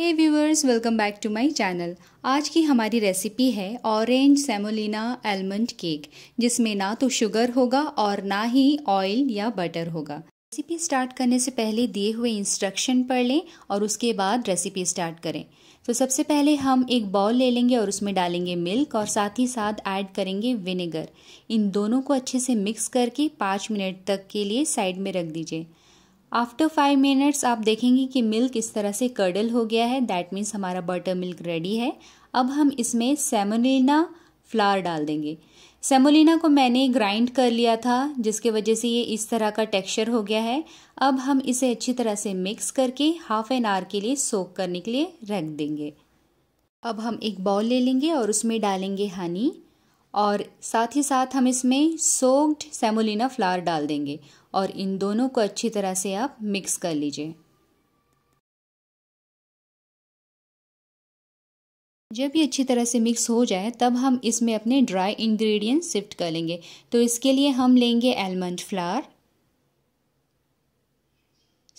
hey viewers welcome back to my channel आज की हमारी रेसिपी है ऑरेंज सेमोलिना आलमंड केक जिसमें ना तो शुगर होगा और ना ही ऑयल या बटर होगा रेसिपी स्टार्ट करने से पहले दिए हुए इंस्ट्रक्शन पढ़ लें और उसके बाद रेसिपी स्टार्ट करें तो सबसे पहले हम एक बॉल ले लेंगे और उसमें डालेंगे मिल्क और साथ ही साथ ऐड करेंगे विनेगर इन दोनों को अच्छे से मिक्स करके पाँच मिनट तक के लिए साइड में रख दीजिए आफ्टर फाइव मिनट्स आप देखेंगे कि मिल्क इस तरह से कर्डल हो गया है दैट मीन्स हमारा बटर मिल्क रेडी है अब हम इसमें सेमोलिना फ्लावर डाल देंगे सेमोलिना को मैंने ग्राइंड कर लिया था जिसके वजह से ये इस तरह का टेक्सचर हो गया है अब हम इसे अच्छी तरह से मिक्स करके हाफ एन आवर के लिए सोक करने के लिए रख देंगे अब हम एक बाउल ले लेंगे और उसमें डालेंगे हनी और साथ ही साथ हम इसमें सोग्ड सेमोलिना फ्लावर डाल देंगे और इन दोनों को अच्छी तरह से आप मिक्स कर लीजिए जब ये अच्छी तरह से मिक्स हो जाए तब हम इसमें अपने ड्राई इंग्रेडिएंट्स शिफ्ट कर लेंगे तो इसके लिए हम लेंगे almond flour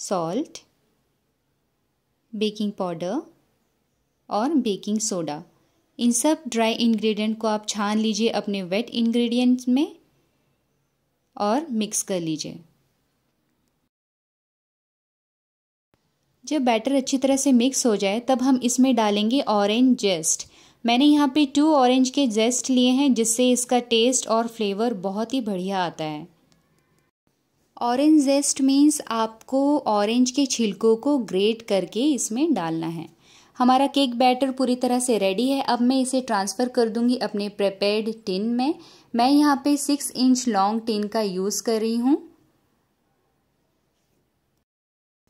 salt baking powder और बेकिंग सोडा इन सब ड्राई इंग्रेडिएंट को आप छान लीजिए अपने वेट इंग्रेडिएंट्स में और मिक्स कर लीजिए जब बैटर अच्छी तरह से मिक्स हो जाए तब हम इसमें डालेंगे ऑरेंज जेस्ट मैंने यहाँ पे टू ऑरेंज के जेस्ट लिए हैं जिससे इसका टेस्ट और फ्लेवर बहुत ही बढ़िया आता है ऑरेंज जेस्ट मीन्स आपको ऑरेंज के छिलकों को ग्रेट करके इसमें डालना है हमारा केक बैटर पूरी तरह से रेडी है अब मैं इसे ट्रांसफ़र कर दूंगी अपने प्रिपेयर्ड टिन में मैं यहाँ पे सिक्स इंच लॉन्ग टिन का यूज़ कर रही हूँ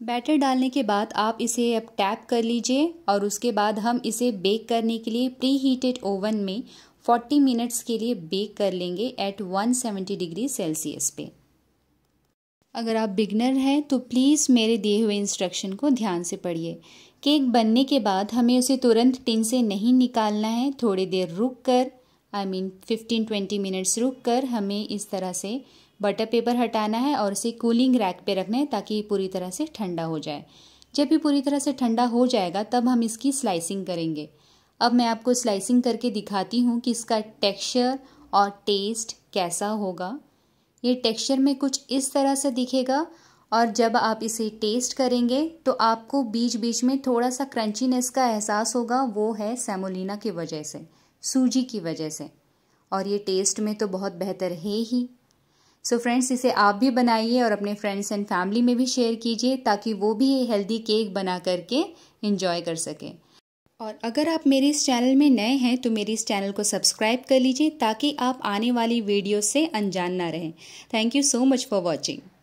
बैटर डालने के बाद आप इसे अब टैप कर लीजिए और उसके बाद हम इसे बेक करने के लिए प्री हीटेड ओवन में 40 मिनट्स के लिए बेक कर लेंगे एट 170 डिग्री सेल्सियस पे अगर आप बिगनर हैं तो प्लीज़ मेरे दिए हुए इंस्ट्रक्शन को ध्यान से पढ़िए केक बनने के बाद हमें उसे तुरंत टिन से नहीं निकालना है थोड़ी देर रुक कर I mean fifteen twenty minutes रुक कर हमें इस तरह से बटर पेपर हटाना है और उसे कूलिंग रैक पे रखना है ताकि पूरी तरह से ठंडा हो जाए जब ये पूरी तरह से ठंडा हो जाएगा तब हम इसकी स्लाइसिंग करेंगे अब मैं आपको स्लाइसिंग करके दिखाती हूँ कि इसका टेक्सचर और टेस्ट कैसा होगा ये टेक्सचर में कुछ इस तरह से दिखेगा और जब आप इसे टेस्ट करेंगे तो आपको बीच बीच में थोड़ा सा क्रंचीनेस का एहसास होगा वो है सेमोलिना की वजह से सूजी की वजह से और ये टेस्ट में तो बहुत बेहतर है ही सो so फ्रेंड्स इसे आप भी बनाइए और अपने फ्रेंड्स एंड फैमिली में भी शेयर कीजिए ताकि वो भी ये हेल्दी केक बना करके इन्जॉय कर सकें और अगर आप मेरे इस चैनल में नए हैं तो मेरे इस चैनल को सब्सक्राइब कर लीजिए ताकि आप आने वाली वीडियो से अनजान ना रहें thank you so much for watching